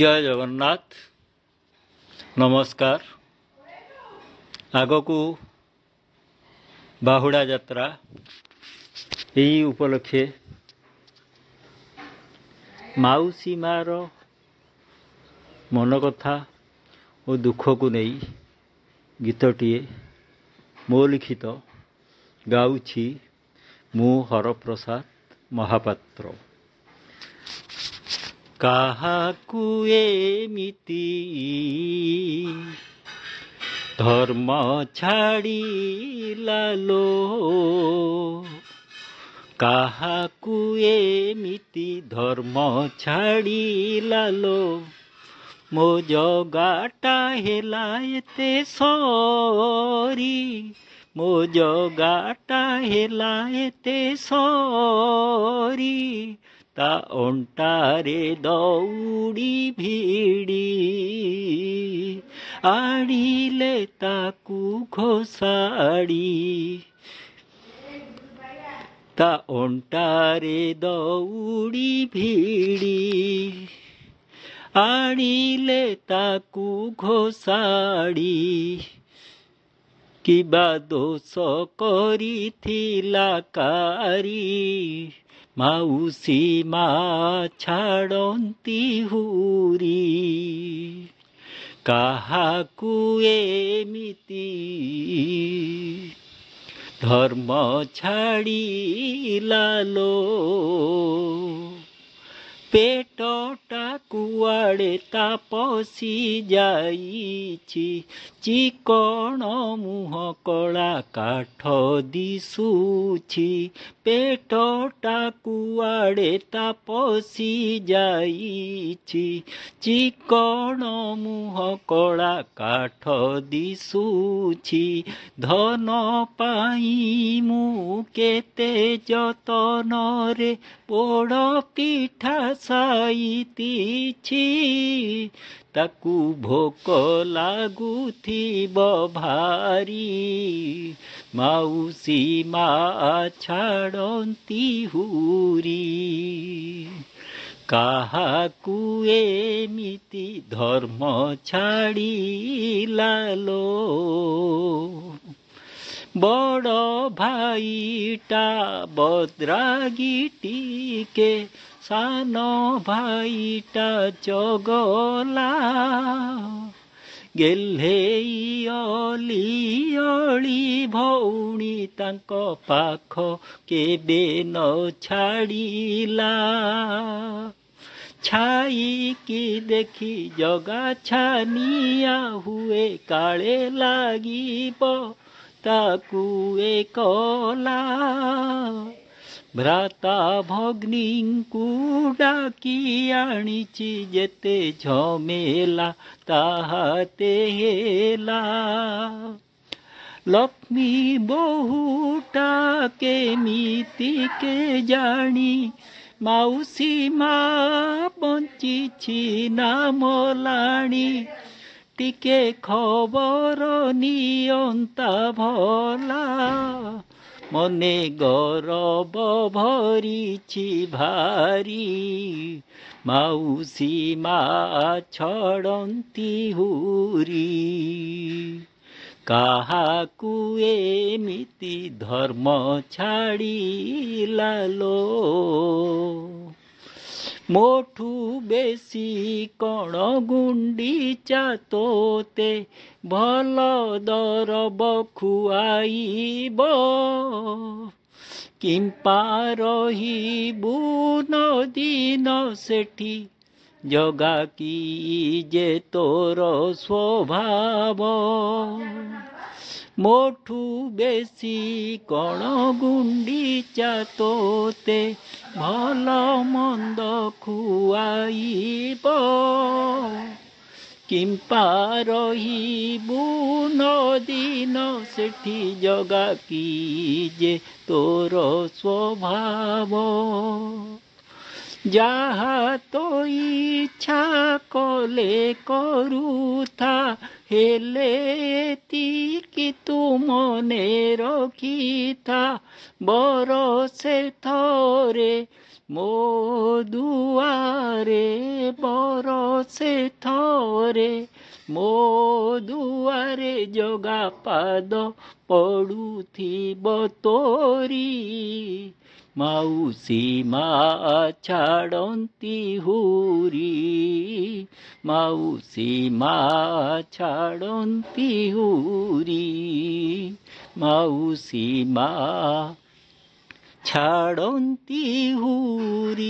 जय जगन्नाथ नमस्कार आग को बाहुड़ा जत्रा यही उपलक्षे मौसी मार कथा और दुख को नहीं गीतटे मो लिखित गाँव मु हरप्रसाद महापात्र কাহাকু এমিতি ধর্ম ছাড়িলালো কাহাকু এমিতি ধর্ম ছাড়িলালো ମୋ ଜଗାଟା ହେଲା ଏତେ ସରି ମୋ ଜଗାଟା ହେଲା ଏତେ ସରି ता ओन्टारे दौडी भिडी आडीले ताकु खोसाडी ता ओन्टारे दौडी भिडी आडीले ताकु खोसाडी की बा दोष करी थिला कारी মাউসীমা ছাড়ন্তি হুরি কাহাকু এমিতি ধর্ম ছাড়িলালো ପେଟଟା କୁଆଡ଼େ ତା ପଶି ଯାଇଛି ଚିକଣ ମୁହଁ କଳା କାଠ ଦିଶୁଛି ପେଟଟା କୁଆଡ଼େ ତା ପଶି ଯାଇଛି ଚିକଣ ମୁହଁ କଳା କାଠ ଦିଶୁଛି ଧନ ପାଇଁ ମୁଁ କେତେ ଯତନରେ ପୋଡ଼ ପିଠା ବସାଇତିଛି ତାକୁ ଭୋକ ଲାଗୁଥିବ ଭାରି ମାଉସୀ ମା ଛାଡ଼ନ୍ତି ହୁରି କାହାକୁ ଏମିତି ଧର୍ମ ଛାଡ଼ିଲା ଲୋ বড় ভাইটা বদ্রাগিটিকে সান ভাইটা চগলা ଗେହ୍ଲେଇ ଅଲି ଅଳି ଭଉଣୀ ତାଙ୍କ ପାଖ କେବେ ନ ଛାଡ଼ିଲା ଛାଇକି ଦେଖି ଜଗା ଛାନିଆ ହୁଏ କାଳେ ଲାଗିବ ताकु एकोला भ्राता भग्नींकु डाकी आणिची जेते झमेला ताहाते हेला লক্ষ্মী বহুটাকে মিতিকে জানি মাউসী মা বঞ্চিছি নামলাণী তিকে খবর নিয়ন্তা ভোলা মনে গরব ভরিছি ভারি মাউসী মা ছড়ন্তি হুরি କାହାକୁ ଏମିତି ধর্ম ଛାଡ଼ିଲା ଲୋ মঠু বেশি কণ গুণ্ডিচা তোতে ভল দৰব খুয়াইব কিম্পা নদী নদিন সেঠি জগা কি যে তোৰ স্বভাৱ મોઠું બેસી କଣ ଗୁଣ୍ଡିଚା ତୋତେ ଭଲ ମନ୍ଦ ଖୁଆଇବ କିମ୍ପା ରହିବୁ ନଦିନ ସେଠି ଜଗା କି ଯେ ତୋର ସ୍ୱଭାବ যাহা তো ইচ্ছা কলে করুথা হেলে কি তু মনে রখিথা বড় সে থরে মো দুয়ারে বড় সে থরে ମୋ ଦୁଆରେ ଜଗା ପାଦ ପଡ଼ୁଥିବ ତୋରି माउसी मा छाडन्ती हुरी माउसी मा छाडन्ती हुरी माउसी मा छाडन्ती हुरी